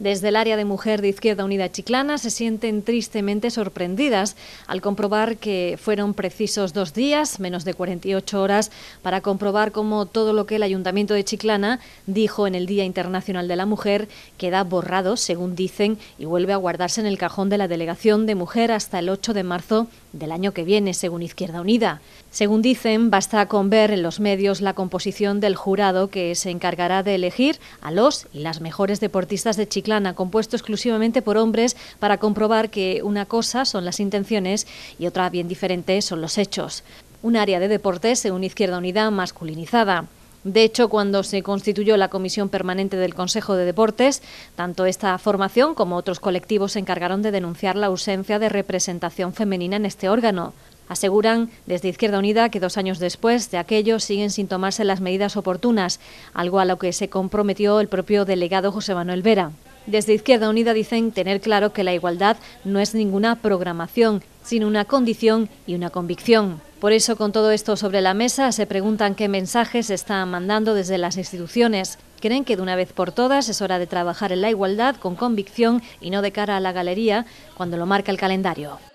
Desde el área de mujer de Izquierda Unida Chiclana se sienten tristemente sorprendidas al comprobar que fueron precisos dos días, menos de 48 horas, para comprobar cómo todo lo que el Ayuntamiento de Chiclana dijo en el Día Internacional de la Mujer queda borrado, según dicen, y vuelve a guardarse en el cajón de la Delegación de Mujer hasta el 8 de marzo del año que viene, según Izquierda Unida. Según dicen, basta con ver en los medios la composición del jurado que se encargará de elegir a los y las mejores deportistas de Chiclana compuesto exclusivamente por hombres, para comprobar que una cosa son las intenciones y otra bien diferente son los hechos. Un área de deportes en una izquierda unida masculinizada. De hecho, cuando se constituyó la Comisión Permanente del Consejo de Deportes, tanto esta formación como otros colectivos se encargaron de denunciar la ausencia de representación femenina en este órgano. Aseguran desde Izquierda Unida que dos años después de aquello siguen sin tomarse las medidas oportunas, algo a lo que se comprometió el propio delegado José Manuel Vera. Desde Izquierda Unida dicen tener claro que la igualdad no es ninguna programación, sino una condición y una convicción. Por eso, con todo esto sobre la mesa, se preguntan qué mensajes se están mandando desde las instituciones. Creen que de una vez por todas es hora de trabajar en la igualdad con convicción y no de cara a la galería cuando lo marca el calendario.